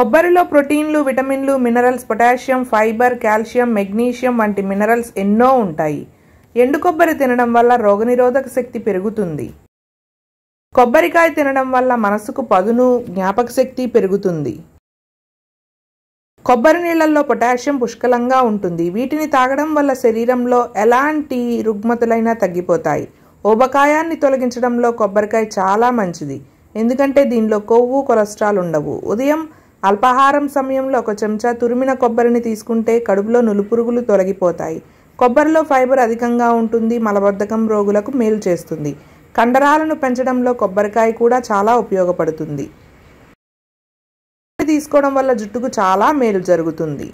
కొబ్బరిలో ప్రోటీన్లు విటమిన్లు minerals potassium fibre calcium magnesium వంటి మినరల్స్ ఎన్నో ఉంటాయి ఎండు కొబ్బరి తినడం వల్ల రోగనిరోధక శక్తి పెరుగుతుంది కొబ్బరికాయ తినడం వల్ల మనసుకు పదును జ్ఞాపక శక్తి పెరుగుతుంది కొబ్బరి నీళ్ళల్లో పొటాషియం పుష్కలంగా ఉంటుంది వీటిని తాగడం వల్ల శరీరంలో ఎలాంటి రుగ్మతులైనా తగ్గిపోతాయి ఊబకాయాన్ని తొలగించడంలో కొబ్బరికాయ చాలా మంచిది ఎందుకంటే దీనిలో కొవ్వు కొలెస్ట్రాల్ ఉండవు ఉదయం అల్పాహారం సమయంలో ఒక చెంచా తురిమిన కొబ్బరిని తీసుకుంటే కడుపులో నులుపురుగులు తొలగిపోతాయి కొబ్బరిలో ఫైబర్ అధికంగా ఉంటుంది మలబద్ధకం రోగులకు మేలు చేస్తుంది కండరాలను పెంచడంలో కొబ్బరికాయ కూడా చాలా ఉపయోగపడుతుంది తీసుకోవడం వల్ల జుట్టుకు చాలా మేలు జరుగుతుంది